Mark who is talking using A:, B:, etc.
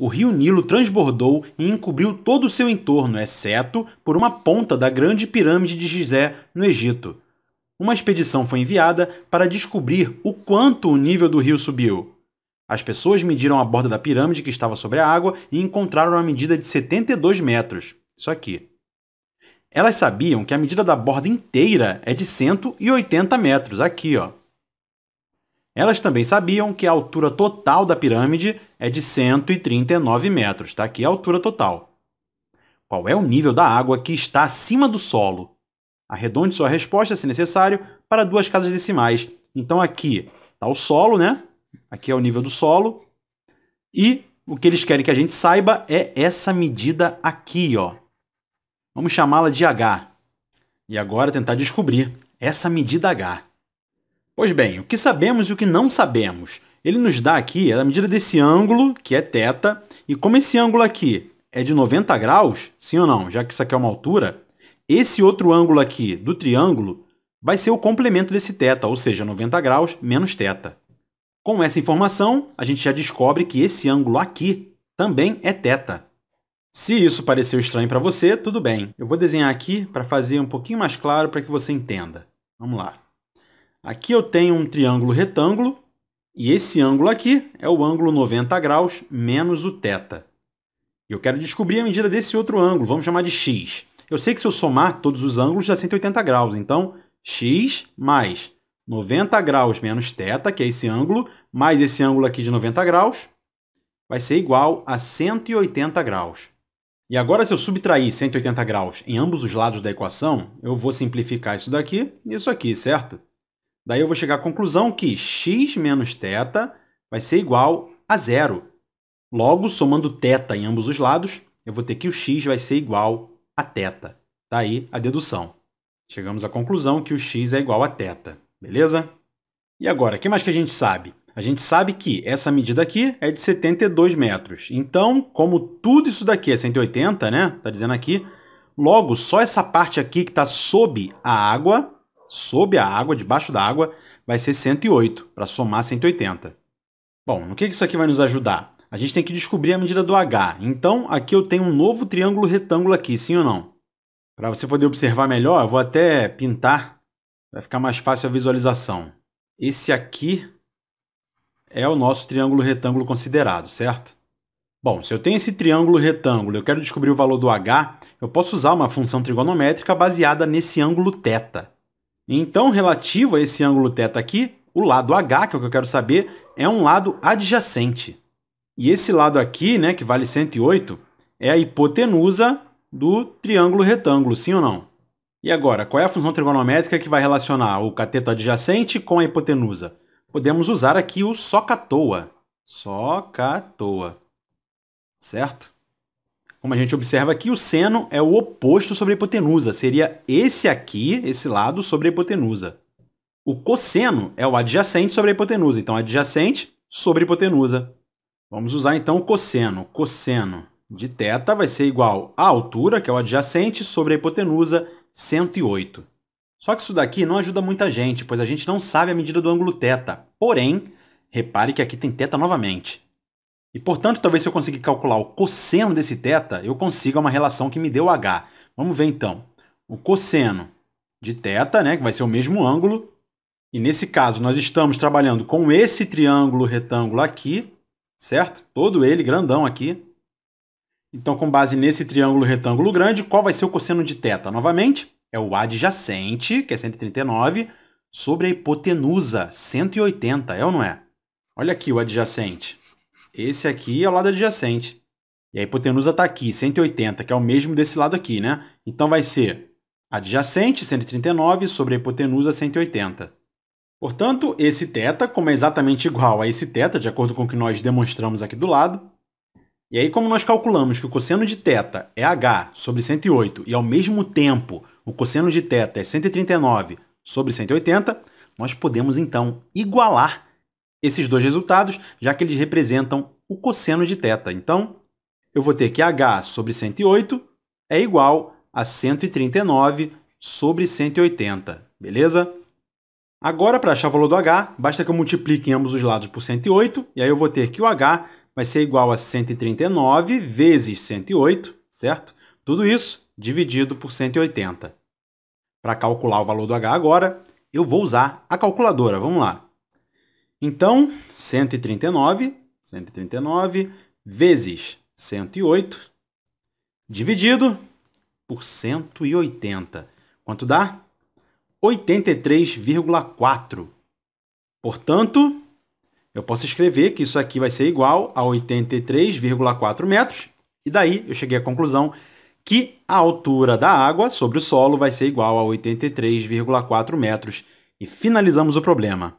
A: O rio Nilo transbordou e encobriu todo o seu entorno, exceto por uma ponta da Grande Pirâmide de Gizé, no Egito. Uma expedição foi enviada para descobrir o quanto o nível do rio subiu. As pessoas mediram a borda da pirâmide que estava sobre a água e encontraram a medida de 72 metros. Isso aqui. Elas sabiam que a medida da borda inteira é de 180 metros, aqui, ó. Elas também sabiam que a altura total da pirâmide é de 139 metros, tá? Aqui é a altura total. Qual é o nível da água que está acima do solo? Arredonde sua resposta, se necessário, para duas casas decimais. Então aqui está o solo, né? Aqui é o nível do solo. E o que eles querem que a gente saiba é essa medida aqui, ó. Vamos chamá-la de H. E agora tentar descobrir essa medida H. Pois bem, o que sabemos e o que não sabemos ele nos dá aqui a medida desse ângulo, que é θ, e como esse ângulo aqui é de 90 graus, sim ou não, já que isso aqui é uma altura, esse outro ângulo aqui do triângulo vai ser o complemento desse θ, ou seja, 90 graus menos θ. Com essa informação, a gente já descobre que esse ângulo aqui também é θ. Se isso pareceu estranho para você, tudo bem. Eu vou desenhar aqui para fazer um pouquinho mais claro para que você entenda. Vamos lá. Aqui eu tenho um triângulo retângulo e esse ângulo aqui é o ângulo 90 graus menos o θ. Eu quero descobrir a medida desse outro ângulo, vamos chamar de x. Eu sei que se eu somar todos os ângulos dá 180 graus, então x mais 90 graus menos θ, que é esse ângulo, mais esse ângulo aqui de 90 graus, vai ser igual a 180 graus. E agora, se eu subtrair 180 graus em ambos os lados da equação, eu vou simplificar isso daqui e isso aqui, certo? Daí eu vou chegar à conclusão que x menos θ vai ser igual a zero. Logo, somando θ em ambos os lados, eu vou ter que o x vai ser igual a θ. Daí tá a dedução. Chegamos à conclusão que o x é igual a θ, beleza? E agora, o que mais que a gente sabe? A gente sabe que essa medida aqui é de 72 metros. Então, como tudo isso daqui é 180, né? Tá dizendo aqui. Logo, só essa parte aqui que está sob a água sob a água, debaixo da água, vai ser 108, para somar 180. Bom, no que isso aqui vai nos ajudar? A gente tem que descobrir a medida do H. Então, aqui eu tenho um novo triângulo retângulo aqui, sim ou não? Para você poder observar melhor, eu vou até pintar, vai ficar mais fácil a visualização. Esse aqui é o nosso triângulo retângulo considerado, certo? Bom, se eu tenho esse triângulo retângulo e eu quero descobrir o valor do h, eu posso usar uma função trigonométrica baseada nesse ângulo θ. Então, relativo a esse ângulo θ aqui, o lado H, que é o que eu quero saber, é um lado adjacente. E esse lado aqui, né, que vale 108, é a hipotenusa do triângulo retângulo, sim ou não? E agora, qual é a função trigonométrica que vai relacionar o cateto adjacente com a hipotenusa? Podemos usar aqui o socatoa. Socatoa. Certo? Como a gente observa aqui, o seno é o oposto sobre a hipotenusa, seria esse aqui, esse lado, sobre a hipotenusa. O cosseno é o adjacente sobre a hipotenusa, então adjacente sobre a hipotenusa. Vamos usar então o cosseno. Cosseno de θ vai ser igual à altura, que é o adjacente, sobre a hipotenusa, 108. Só que isso daqui não ajuda muita gente, pois a gente não sabe a medida do ângulo θ. Porém, repare que aqui tem θ novamente. E portanto, talvez se eu conseguir calcular o cosseno desse θ, eu consiga uma relação que me dê o h. Vamos ver então. O cosseno de θ, né, que vai ser o mesmo ângulo, e nesse caso nós estamos trabalhando com esse triângulo retângulo aqui, certo? Todo ele grandão aqui. Então, com base nesse triângulo retângulo grande, qual vai ser o cosseno de θ? Novamente, é o adjacente, que é 139, sobre a hipotenusa, 180, é ou não é? Olha aqui o adjacente esse aqui é o lado adjacente. E a hipotenusa está aqui, 180, que é o mesmo desse lado aqui, né? Então vai ser adjacente, 139, sobre a hipotenusa, 180. Portanto, esse θ, como é exatamente igual a esse θ, de acordo com o que nós demonstramos aqui do lado, e aí como nós calculamos que o cosseno de θ é h sobre 108 e ao mesmo tempo o cosseno de θ é 139 sobre 180, nós podemos então igualar esses dois resultados, já que eles representam o cosseno de θ. Então, eu vou ter que h sobre 108 é igual a 139 sobre 180, beleza? Agora, para achar o valor do h, basta que eu multiplique ambos os lados por 108, e aí eu vou ter que o h vai ser igual a 139 vezes 108, certo? Tudo isso dividido por 180. Para calcular o valor do h agora, eu vou usar a calculadora, vamos lá. Então, 139, 139 vezes 108 dividido por 180. Quanto dá? 83,4. Portanto, eu posso escrever que isso aqui vai ser igual a 83,4 metros. E daí eu cheguei à conclusão que a altura da água sobre o solo vai ser igual a 83,4 metros. E finalizamos o problema.